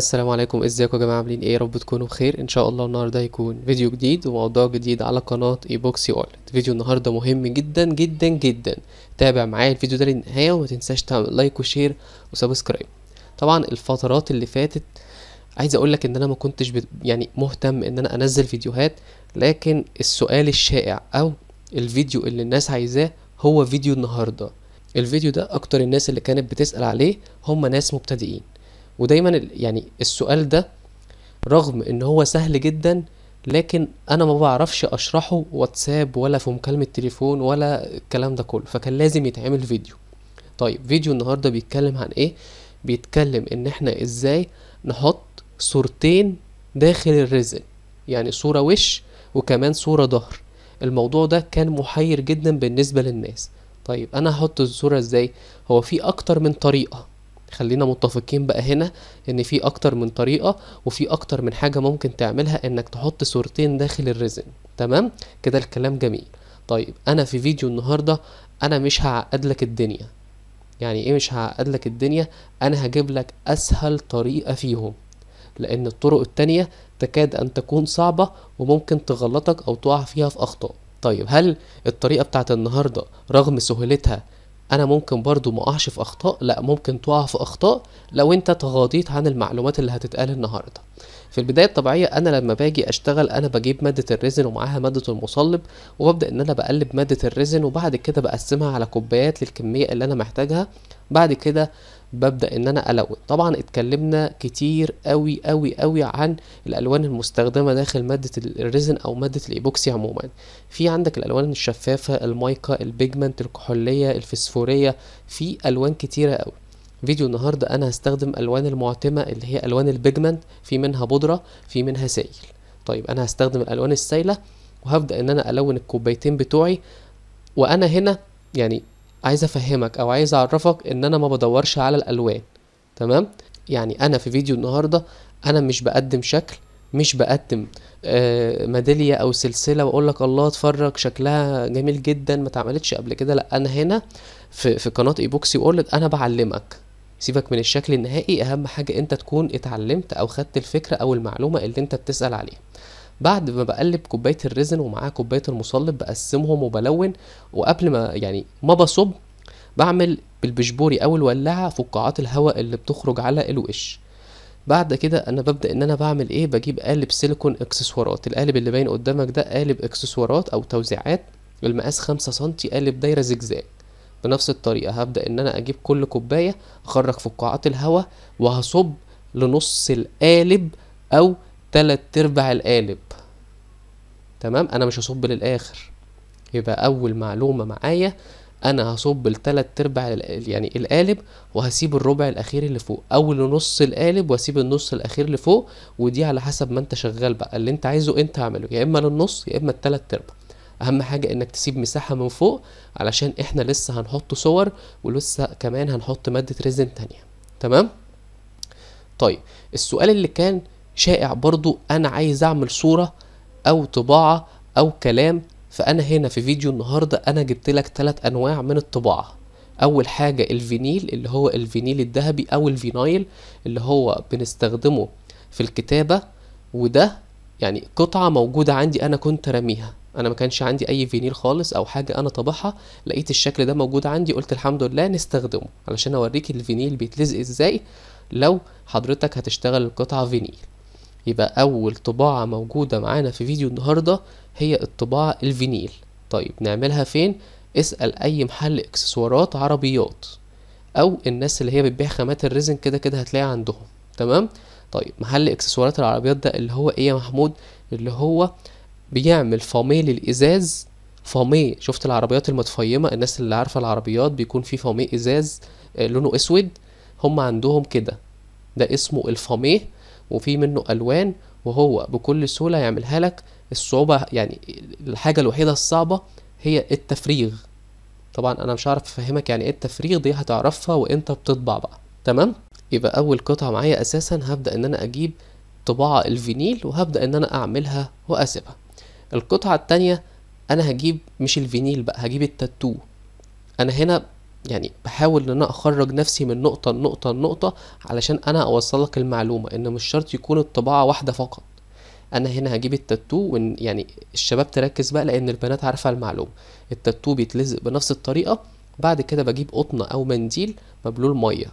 السلام عليكم ازيكم يا جماعه عاملين ايه رب تكونوا بخير ان شاء الله النهارده هيكون فيديو جديد وموضوع جديد على قناه ايبوكسي والت فيديو النهارده مهم جدا جدا جدا تابع معايا الفيديو ده للنهايه وما تنساش تعمل لايك وشير وسبسكرايب طبعا الفترات اللي فاتت عايز اقول لك ان انا ما كنتش يعني مهتم ان انا انزل فيديوهات لكن السؤال الشائع او الفيديو اللي الناس عايزاه هو فيديو النهارده الفيديو ده اكتر الناس اللي كانت بتسال عليه هم ناس مبتدئين ودايما يعني السؤال ده رغم ان هو سهل جدا لكن انا ما بعرفش اشرحه واتساب ولا في مكالمه تليفون ولا الكلام ده كله فكان لازم يتعمل فيديو طيب فيديو النهارده بيتكلم عن ايه بيتكلم ان احنا ازاي نحط صورتين داخل الرزق يعني صوره وش وكمان صوره ظهر الموضوع ده كان محير جدا بالنسبه للناس طيب انا هحط الصوره ازاي هو في اكتر من طريقه خلينا متفقين بقى هنا ان في اكتر من طريقة وفي اكتر من حاجة ممكن تعملها انك تحط صورتين داخل الريزن تمام كده الكلام جميل طيب انا في فيديو النهاردة انا مش هعقد لك الدنيا يعني ايه مش هعقد لك الدنيا انا هجيب لك اسهل طريقة فيهم لان الطرق التانية تكاد ان تكون صعبة وممكن تغلطك او تقع فيها في اخطاء طيب هل الطريقة بتاعت النهاردة رغم سهولتها انا ممكن برضو ما اقعش في اخطاء لا ممكن تقع في اخطاء لو انت تغاضيت عن المعلومات اللي هتتقال النهارده في البداية الطبيعية أنا لما باجي أشتغل أنا بجيب مادة الريزن ومعاها مادة المصلب وببدأ إن أنا بقلب مادة الريزن وبعد كده بقسمها على كوبايات للكمية اللي أنا محتاجها بعد كده ببدا ان انا الون طبعا اتكلمنا كتير قوي قوي قوي عن الالوان المستخدمه داخل ماده الريزن او ماده الايبوكسي عموما في عندك الالوان الشفافه المايكا البيجمنت الكحوليه الفسفوريه في الوان كتيره قوي فيديو النهارده انا هستخدم الوان المعتمه اللي هي الوان البيجمنت في منها بودره في منها سائل طيب انا هستخدم الالوان السائله وهبدا ان انا الون الكوبايتين بتوعي وانا هنا يعني عايز افهمك او عايز اعرفك ان انا ما بدورش على الالوان تمام يعني انا في فيديو النهارده انا مش بقدم شكل مش بقدم آه ميداليه او سلسله واقول لك الله اتفرج شكلها جميل جدا ما اتعملتش قبل كده لا انا هنا في في قناه ايبوكسي وورلد انا بعلمك سيبك من الشكل النهائي اهم حاجه انت تكون اتعلمت او خدت الفكره او المعلومه اللي انت بتسال عليها بعد ما بقلب كوبايه الريزن ومعاها كوبايه المصلب بقسمهم وبلون وقبل ما يعني ما بصب بعمل بالبشبوري او الولاعه فقاعات الهواء اللي بتخرج على الوش بعد كده انا ببدا ان انا بعمل ايه بجيب قالب سيليكون اكسسوارات القالب اللي باين قدامك ده قالب اكسسوارات او توزيعات المقاس خمسة سنتي قالب دايره زجزاج بنفس الطريقه هبدا ان انا اجيب كل كوبايه اخرج فقاعات الهواء وهصب لنص القالب او تلات ارباع القالب تمام انا مش هصب للاخر يبقى اول معلومه معايا انا هصب لتلات ارباع يعني القالب وهسيب الربع الاخير اللي فوق او لنص القالب واسيب النص الاخير اللي فوق ودي على حسب ما انت شغال بقى اللي انت عايزه انت اعمله يا اما للنص يا اما التلات ارباع اهم حاجه انك تسيب مساحه من فوق علشان احنا لسه هنحط صور ولسه كمان هنحط ماده ريزن تانية تمام طيب السؤال اللي كان شائع برضو انا عايز اعمل صوره او طباعه او كلام فانا هنا في فيديو النهارده انا جبت لك ثلاث انواع من الطباعه اول حاجه الفينيل اللي هو الفينيل الذهبي او الفينايل اللي هو بنستخدمه في الكتابه وده يعني قطعه موجوده عندي انا كنت راميها انا ما كانش عندي اي فينيل خالص او حاجه انا طبعها لقيت الشكل ده موجود عندي قلت الحمد لله نستخدمه علشان اوريك الفينيل بيتلزق ازاي لو حضرتك هتشتغل القطعه فينيل يبقى أول طباعة موجودة معانا في فيديو النهاردة هي الطباعة الفينيل طيب نعملها فين؟ اسأل أي محل إكسسوارات عربيات أو الناس اللي هي بتبيع خامات الريزن كده كده هتلاقي عندهم تمام؟ طيب محل إكسسوارات العربيات ده اللي هو إيه يا محمود؟ اللي هو بيعمل فامي للإزاز فاميه شفت العربيات المتفيمة الناس اللي عارفة العربيات بيكون في فاميه إزاز آه، لونه أسود هم عندهم كده ده اسمه الفاميه وفي منه الوان وهو بكل سهوله يعملها لك الصعوبه يعني الحاجه الوحيده الصعبه هي التفريغ طبعا انا مش عارف افهمك يعني ايه التفريغ دي هتعرفها وانت بتطبع بقى تمام يبقى اول قطعه معايا اساسا هبدا ان انا اجيب طباعه الفينيل وهبدا ان انا اعملها واسيبها القطعه التانية انا هجيب مش الفينيل بقى هجيب التاتو انا هنا يعني بحاول ان انا اخرج نفسي من نقطة لنقطة لنقطة علشان انا اوصلك المعلومة ان مش شرط يكون الطباعة واحدة فقط انا هنا هجيب التاتو وإن يعني الشباب تركز بقى لان البنات عارفة المعلومة التاتو بيتلزق بنفس الطريقة بعد كده بجيب قطنة او منديل مبلول مية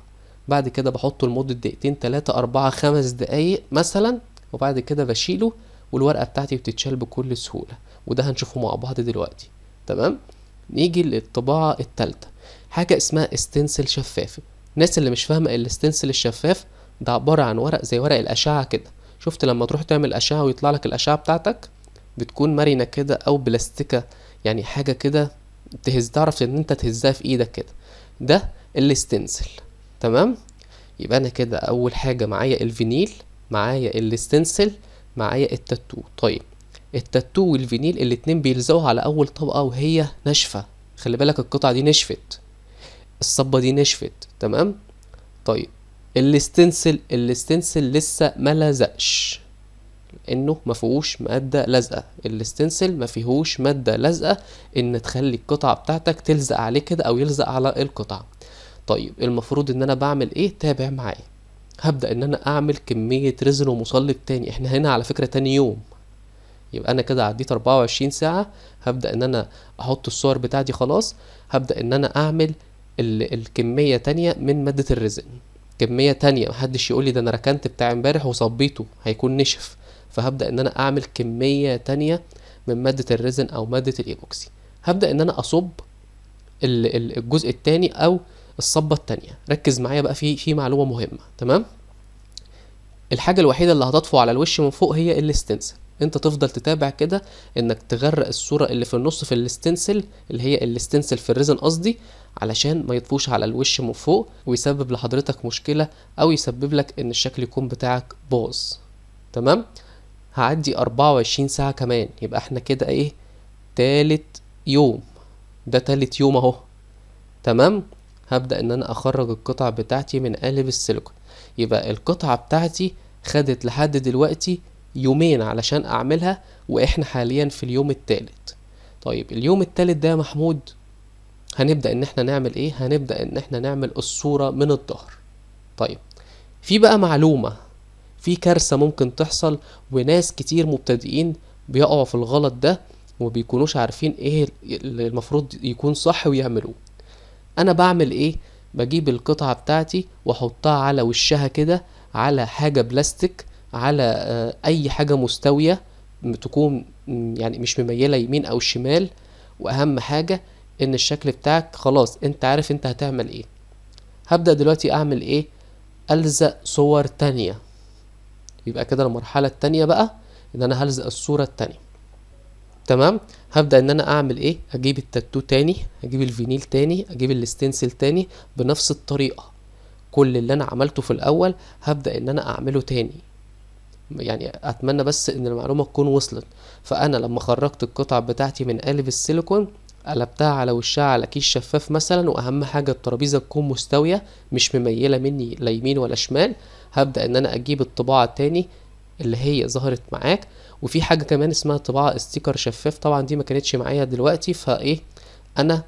بعد كده بحطه لمدة دقيقتين تلاتة اربعة خمس دقايق مثلا وبعد كده بشيله والورقة بتاعتي بتتشال بكل سهولة وده هنشوفه مع بعض دلوقتي تمام نيجي للطباعة التالتة حاجة اسمها استنسل شفاف الناس اللي مش فاهمة الاستنسل الشفاف ده عبارة عن ورق زي ورق الأشعة كده شفت لما تروح تعمل أشعة ويطلع لك الأشعة بتاعتك بتكون مرنة كده أو بلاستيكة يعني حاجة كده تهز تعرف إن أنت تهزها في إيدك كده ده الاستنسل تمام يبقى أنا كده أول حاجة معايا الفينيل معايا الاستنسل معايا التاتو طيب التاتو والفينيل الاتنين بيلزقوا على اول طبقه وهي ناشفه خلي بالك القطعه دي نشفت الصبه دي نشفت تمام طيب الاستنسل الاستنسل لسه ما لزقش لانه ما فيهوش ماده لازقه الاستنسل ما فيهوش ماده لازقه ان تخلي القطعه بتاعتك تلزق عليه كده او يلزق على القطعه طيب المفروض ان انا بعمل ايه تابع معايا هبدا ان انا اعمل كميه رزن ومصلب تاني احنا هنا على فكره تاني يوم يبقى انا كده عديت 24 ساعه هبدا ان انا احط الصور بتاعتي خلاص هبدا ان انا اعمل الكميه تانية من ماده الرزن كميه تانية محدش يقول لي ده انا ركنت بتاع امبارح وصبيته هيكون نشف فهبدا ان انا اعمل كميه تانية من ماده الرزن او ماده الايبوكسي هبدا ان انا اصب الجزء الثاني او الصبه الثانيه ركز معايا بقى في في معلومه مهمه تمام الحاجه الوحيده اللي هتطفو على الوش من فوق هي الاستنسل انت تفضل تتابع كده انك تغرق الصورة اللي في النص في الاستنسل اللي هي الاستنسل في الريزن قصدي علشان ما يطفوش على الوش من فوق ويسبب لحضرتك مشكلة او يسبب لك ان الشكل يكون بتاعك باظ تمام هعدي 24 ساعة كمان يبقى احنا كده ايه تالت يوم ده تالت يوم اهو تمام هبدأ ان انا اخرج القطع بتاعتي من قالب السيليكون يبقى القطعة بتاعتي خدت لحد دلوقتي يومين علشان اعملها واحنا حاليا في اليوم التالت طيب اليوم التالت ده يا محمود هنبدا ان احنا نعمل ايه هنبدا ان احنا نعمل الصوره من الظهر طيب في بقى معلومه في كارثه ممكن تحصل وناس كتير مبتدئين بيقعوا في الغلط ده وبيكونوش عارفين ايه اللي المفروض يكون صح ويعملوه انا بعمل ايه بجيب القطعه بتاعتي واحطها على وشها كده على حاجه بلاستيك على آه، اي حاجه مستويه تكون يعني مش مميله يمين او شمال واهم حاجه ان الشكل بتاعك خلاص انت عارف انت هتعمل ايه هبدا دلوقتي اعمل ايه الزق صور تانية يبقى كده المرحله التانية بقى ان انا هلزق الصوره التانية تمام هبدا ان انا اعمل ايه اجيب التاتو تاني اجيب الفينيل تاني اجيب الاستنسل تاني بنفس الطريقه كل اللي انا عملته في الاول هبدا ان انا اعمله تاني يعني اتمنى بس ان المعلومه تكون وصلت فانا لما خرجت القطع بتاعتي من قالب السيليكون قلبتها على وشها على كيس شفاف مثلا واهم حاجه الترابيزه تكون مستويه مش مميله مني لا يمين ولا شمال هبدا ان انا اجيب الطباعه تاني اللي هي ظهرت معاك وفي حاجه كمان اسمها طباعه استيكر شفاف طبعا دي ما كانتش معايا دلوقتي فايه انا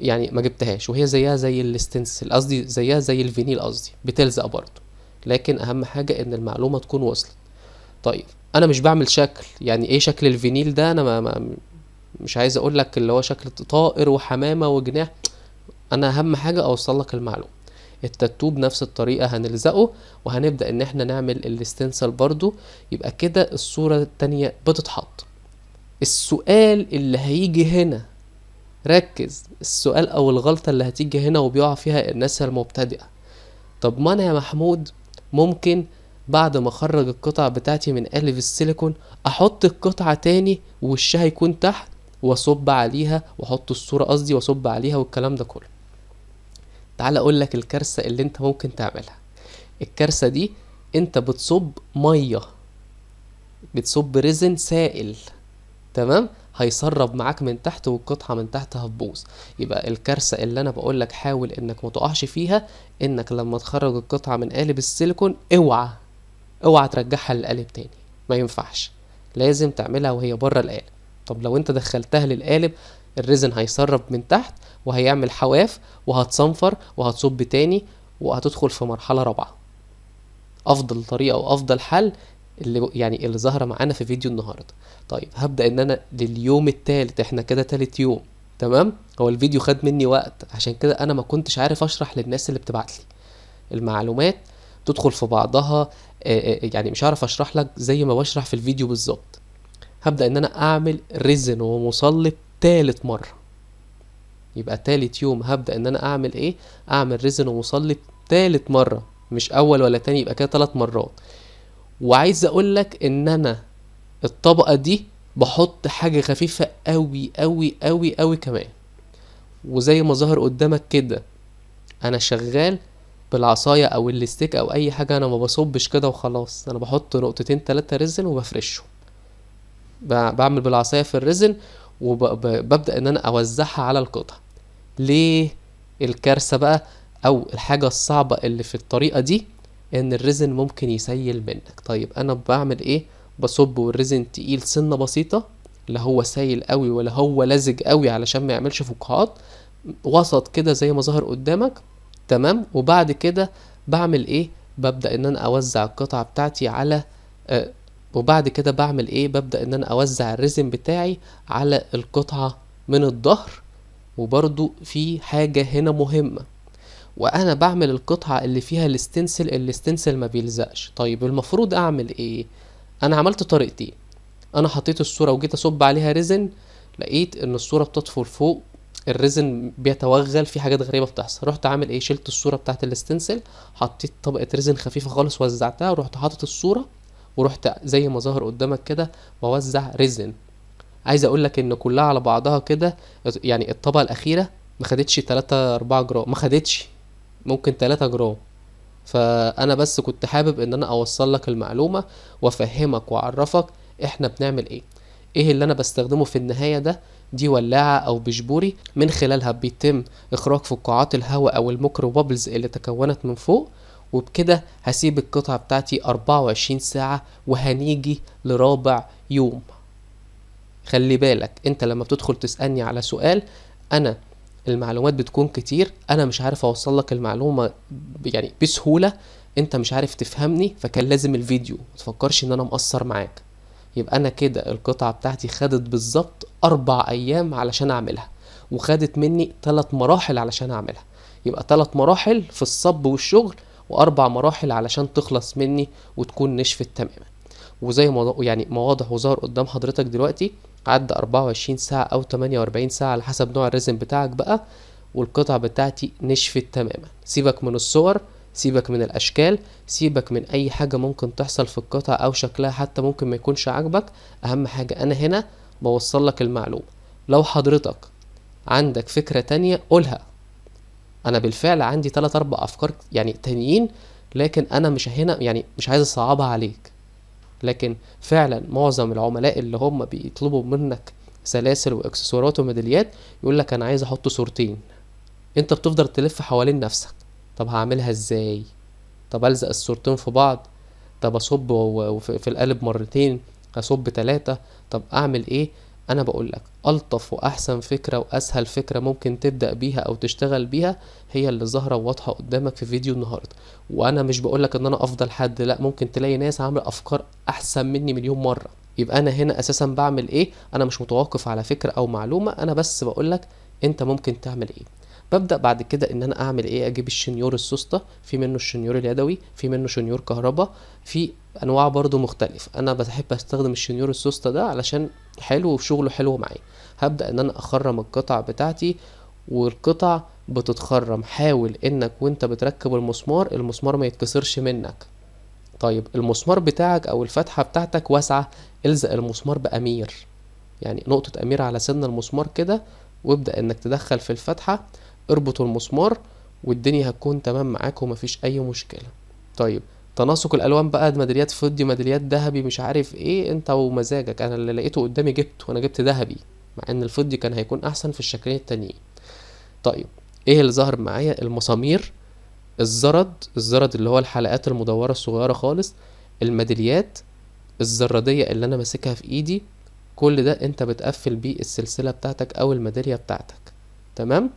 يعني ما جبتهاش وهي زيها زي الاستنسل قصدي زيها زي الفينيل قصدي بتلزق برضه لكن اهم حاجه ان المعلومه تكون وصلت طيب انا مش بعمل شكل يعني ايه شكل الفينيل ده انا ما, ما مش عايز اقول لك اللي هو شكل طائر وحمامه وجناح انا اهم حاجه اوصل لك المعلومه التاتو بنفس الطريقه هنلزقه وهنبدا ان احنا نعمل الاستنسل برضو يبقى كده الصوره التانية بتتحط السؤال اللي هيجي هنا ركز السؤال او الغلطه اللي هتيجي هنا وبيقع فيها الناس المبتدئه طب ما انا يا محمود ممكن بعد ما اخرج القطع بتاعتي من قالب السيليكون احط القطعة تاني وشها يكون تحت واصب عليها واحط الصورة قصدي واصب عليها والكلام ده كله تعال اقول لك الكارثة اللي انت ممكن تعملها الكارثة دي انت بتصب مية بتصب ريزن سائل تمام هيسرب معاك من تحت والقطعة من تحت هتبوظ يبقى الكارثة اللي انا بقولك حاول انك متقعش فيها انك لما تخرج القطعة من قالب السيليكون اوعى اوعى ترجعها للقالب تاني ما ينفعش لازم تعملها وهي بره القالب طب لو انت دخلتها للقالب الريزن هيسرب من تحت وهيعمل حواف وهتصنفر وهتصب تاني وهتدخل في مرحله رابعه افضل طريقه وافضل حل اللي يعني اللي ظاهره معانا في فيديو النهارده طيب هبدا ان انا لليوم الثالث احنا كده ثالث يوم تمام هو الفيديو خد مني وقت عشان كده انا ما كنتش عارف اشرح للناس اللي بتبعت لي المعلومات تدخل في بعضها آه، آه، آه، يعني مش هعرف اشرح لك زي ما بشرح في الفيديو بالظبط هبدا ان انا اعمل ريزن ومصلب تالت مره يبقى تالت يوم هبدا ان انا اعمل ايه اعمل ريزن ومصلب تالت مره مش اول ولا تاني يبقى كده تلات مرات وعايز اقول لك ان انا الطبقه دي بحط حاجه خفيفه قوي قوي قوي قوي كمان وزي ما ظهر قدامك كده انا شغال بالعصايه او الاستيك او اي حاجه انا ما بصبش كده وخلاص انا بحط نقطتين تلاتة ريزن وبفرشهم بعمل بالعصايه في الريزن وببدا ان انا اوزعها على القطع ليه الكارثه بقى او الحاجه الصعبه اللي في الطريقه دي ان الريزن ممكن يسيل منك طيب انا بعمل ايه بصب والريزن تقيل سنه بسيطه لا هو سايل قوي ولا هو لزج قوي علشان ما يعملش فقاعات وسط كده زي ما ظهر قدامك تمام وبعد كده بعمل ايه ببدأ ان انا اوزع القطعة بتاعتي على آه وبعد كده بعمل ايه ببدأ ان انا اوزع الريزم بتاعي على القطعة من الظهر وبرضو في حاجة هنا مهمة وانا بعمل القطعة اللي فيها الاستنسل الاستنسل ما بيلزقش طيب المفروض اعمل ايه انا عملت طريقتين انا حطيت الصورة وجيت اصب عليها ريزن لقيت ان الصورة بتطفو لفوق الريزن بيتوغل في حاجات غريبه بتحصل رحت عامل ايه شلت الصوره بتاعه الاستنسل حطيت طبقه ريزن خفيفه خالص وزعتها ورحت حاطط الصوره ورحت زي ما ظاهر قدامك كده بوزع ريزن عايز اقول لك ان كلها على بعضها كده يعني الطبقه الاخيره ما خدتش 3 4 جرام ما خدتش ممكن 3 جرام فانا بس كنت حابب ان انا اوصل لك المعلومه وافهمك واعرفك احنا بنعمل ايه ايه اللي انا بستخدمه في النهايه ده دي ولاعة أو بشبوري من خلالها بيتم إخراج فقاعات الهواء أو الميكرو بابلز اللي تكونت من فوق وبكده هسيب القطعة بتاعتي 24 ساعة وهنيجي لرابع يوم خلي بالك انت لما بتدخل تسألني على سؤال انا المعلومات بتكون كتير انا مش عارف اوصل لك المعلومة يعني بسهولة انت مش عارف تفهمني فكان لازم الفيديو متفكرش ان انا مقصر معاك يبقى انا كده القطعة بتاعتي خدت بالظبط أربع أيام علشان أعملها وخدت مني تلات مراحل علشان أعملها يبقى تلات مراحل في الصب والشغل وأربع مراحل علشان تخلص مني وتكون نشفت تماما وزي ما يعني ما واضح وظهر قدام حضرتك دلوقتي عدى 24 ساعة أو 48 ساعة على حسب نوع الرزم بتاعك بقى والقطع بتاعتي نشفت تماما سيبك من الصور سيبك من الاشكال سيبك من اي حاجه ممكن تحصل في القطع او شكلها حتى ممكن ما يكونش عاجبك اهم حاجه انا هنا بوصل لك المعلومة لو حضرتك عندك فكرة تانية قولها انا بالفعل عندي تلات أربع افكار يعني تانيين لكن انا مش هنا يعني مش عايز اصعبها عليك لكن فعلا معظم العملاء اللي هم بيطلبوا منك سلاسل واكسسوارات وميداليات يقول لك انا عايز احط صورتين انت بتفضل تلف حوالين نفسك طب هعملها ازاي طب الزق الصورتين في بعض طب اصب في القالب مرتين هصب تلاتة طب اعمل ايه انا بقول لك الطف واحسن فكره واسهل فكره ممكن تبدا بيها او تشتغل بيها هي اللي ظاهره وواضحه قدامك في فيديو النهارده وانا مش بقول لك ان انا افضل حد لا ممكن تلاقي ناس عامله افكار احسن مني مليون مره يبقى انا هنا اساسا بعمل ايه انا مش متوقف على فكره او معلومه انا بس بقول لك انت ممكن تعمل ايه ببدا بعد كده ان انا اعمل ايه اجيب الشنيور السوسته في منه الشنيور اليدوي في منه شنيور كهرباء في انواع برضو مختلف انا بحب استخدم الشنيور السوسته ده علشان حلو وشغله حلو معايا هبدا ان انا اخرم القطع بتاعتي والقطع بتتخرم حاول انك وانت بتركب المسمار المسمار ما يتكسرش منك طيب المسمار بتاعك او الفتحه بتاعتك واسعه الزق المسمار بامير يعني نقطه امير على سن المسمار كده وابدا انك تدخل في الفتحه اربطوا المسمار والدنيا هتكون تمام معاك ومفيش اي مشكله طيب تناسق الالوان بقى ميداليات فضي ميداليات ذهبي مش عارف ايه انت ومزاجك انا اللي لقيته قدامي جبته وانا جبت ذهبي مع ان الفضي كان هيكون احسن في الشكلين التانيين طيب ايه اللي ظهر معايا المسامير الزرد الزرد اللي هو الحلقات المدوره الصغيره خالص الميداليات الزرديه اللي انا ماسكها في ايدي كل ده انت بتقفل بيه السلسله بتاعتك او الميداليه بتاعتك تمام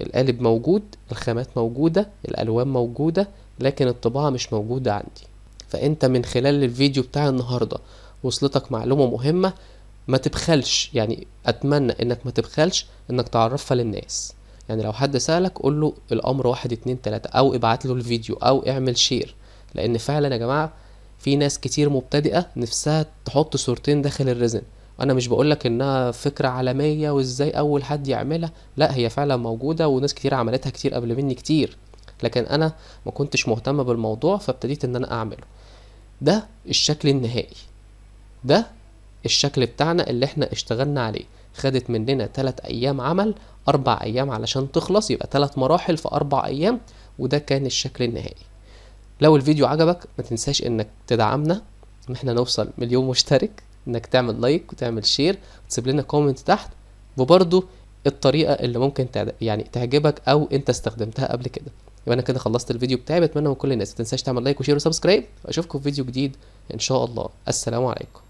القالب موجود الخامات موجودة الألوان موجودة لكن الطباعة مش موجودة عندي فأنت من خلال الفيديو بتاع النهاردة وصلتك معلومة مهمة ما تبخلش يعني أتمنى إنك ما تبخلش إنك تعرفها للناس يعني لو حد سألك قول له الأمر واحد اتنين تلاتة أو ابعت له الفيديو أو اعمل شير لأن فعلا يا جماعة في ناس كتير مبتدئة نفسها تحط صورتين داخل الريزن انا مش بقولك انها فكره عالميه وازاي اول حد يعملها لا هي فعلا موجوده وناس كتير عملتها كتير قبل مني كتير لكن انا ما كنتش مهتم بالموضوع فابتديت ان انا اعمله ده الشكل النهائي ده الشكل بتاعنا اللي احنا اشتغلنا عليه خدت مننا تلات ايام عمل اربع ايام علشان تخلص يبقى تلات مراحل في اربع ايام وده كان الشكل النهائي لو الفيديو عجبك ما تنساش انك تدعمنا ان احنا نوصل مليون مشترك انك تعمل لايك وتعمل شير وتسيب لنا كومنت تحت وبرضو الطريقه اللي ممكن يعني تعجبك او انت استخدمتها قبل كده يبقى انا كده خلصت الفيديو بتاعي بتمنى من كل الناس تنساش تعمل لايك وشير وسبسكرايب واشوفكم في فيديو جديد ان شاء الله السلام عليكم